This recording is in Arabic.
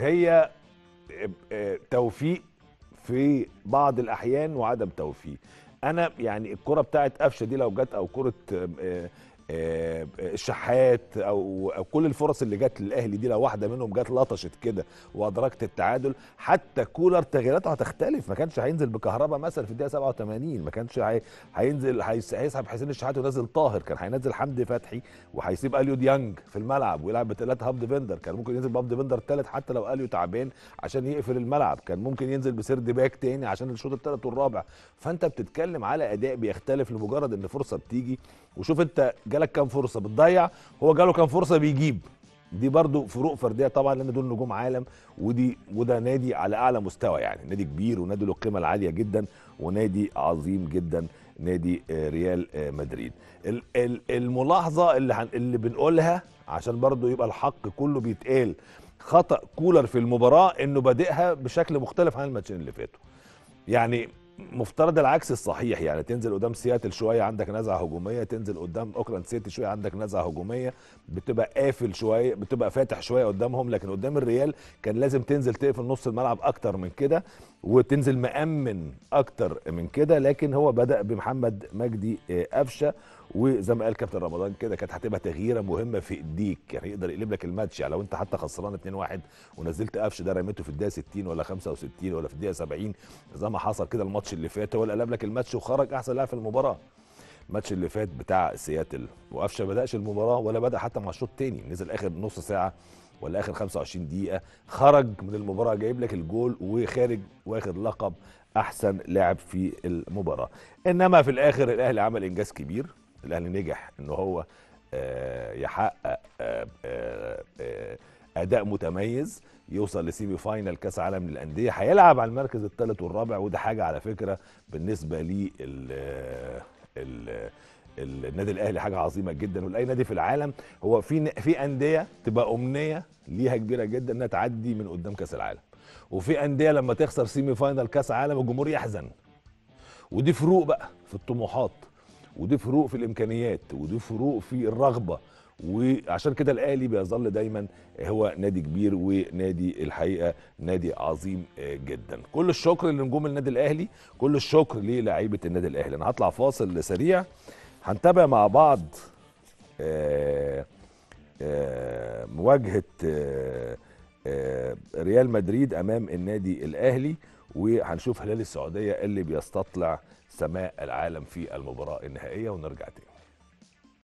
هي آه، آه، توفيق في بعض الاحيان وعدم توفيق انا يعني الكره بتاعت قفشه دي لو جت او كره آه، آه، الشحات او كل الفرص اللي جت للاهلي دي لو واحده منهم جت لطشت كده وادركت التعادل حتى كولر تغييراته هتختلف ما كانش هينزل بكهرباء مثلا في الدقيقه 87 ما كانش هينزل هيسحب حسين الشحات وينزل طاهر كان هينزل حمدي فتحي وهيسيب اليو ديانج في الملعب ويلعب بثلاث هاب ديفندر كان ممكن ينزل باب ديفندر ثالث حتى لو اليو تعبان عشان يقفل الملعب كان ممكن ينزل بسرد باك تاني عشان الشوط الثالث والرابع فانت بتتكلم على اداء بيختلف لمجرد ان فرصه بتيجي وشوف انت جال جالك كام فرصه بتضيع هو جاله كام فرصه بيجيب دي برضو فروق فرديه طبعا لان دول نجوم عالم ودي وده نادي على اعلى مستوى يعني نادي كبير ونادي له قيمة العاليه جدا ونادي عظيم جدا نادي آه، ريال آه، مدريد الملاحظه اللي اللي بنقولها عشان برضو يبقى الحق كله بيتقال خطا كولر في المباراه انه بادئها بشكل مختلف عن الماتشين اللي فاتوا يعني مفترض العكس الصحيح يعني تنزل قدام سياتل شويه عندك نزعه هجوميه تنزل قدام اوكلاند سيتي شويه عندك نزعه هجوميه بتبقى قافل شويه بتبقى فاتح شويه قدامهم لكن قدام الريال كان لازم تنزل تقفل نص الملعب اكتر من كده وتنزل مامن اكتر من كده لكن هو بدا بمحمد مجدي آه، قفشه وزي ما قال كابتن رمضان كده كانت هتبقى تغييره مهمه في ايديك يعني يقدر يقلب لك الماتش يعني لو انت حتى خسران 2-1 ونزلت قفش ده رميته في الدقيقه 60 ولا 65 ولا في الدقيقه 70 زي ما حصل كده الماتش اللي فات هو اللي قلب لك الماتش وخرج احسن لاعب في المباراه الماتش اللي فات بتاع سياتل وقفشه ما بداش المباراه ولا بدا حتى مع الشوط الثاني نزل اخر نص ساعه ولا اخر 25 دقيقه خرج من المباراه جايب لك الجول وخارج واخد لقب احسن لاعب في المباراه انما في الاخر الاهلي عمل انجاز كبير الاهلي نجح ان هو آه، يحقق آه، آه، اداء متميز يوصل لسيمي فاينل كاس عالم للانديه هيلعب على المركز الثالث والرابع وده حاجه على فكره بالنسبه لي النادي الاهلي حاجه عظيمه جدا ولاي نادي في العالم هو في في انديه تبقى امنيه ليها كبيره جدا انها تعدي من قدام كاس العالم وفي انديه لما تخسر سيمي فاينل كاس عالم الجمهور يحزن ودي فروق بقى في الطموحات ودي فروق في الامكانيات ودي فروق في الرغبه وعشان كده الاهلي بيظل دايما هو نادي كبير ونادي الحقيقه نادي عظيم آه، جدا كل الشكر لنجوم النادي الاهلي كل الشكر للاعيبه النادي الاهلي انا هطلع فاصل سريع هنتابع مع بعض آآ آه، آآ آه، مواجهه آآ ريال مدريد امام النادي الاهلي وهنشوف هلال السعوديه اللي بيستطلع سماء العالم في المباراه النهائيه ونرجع تاني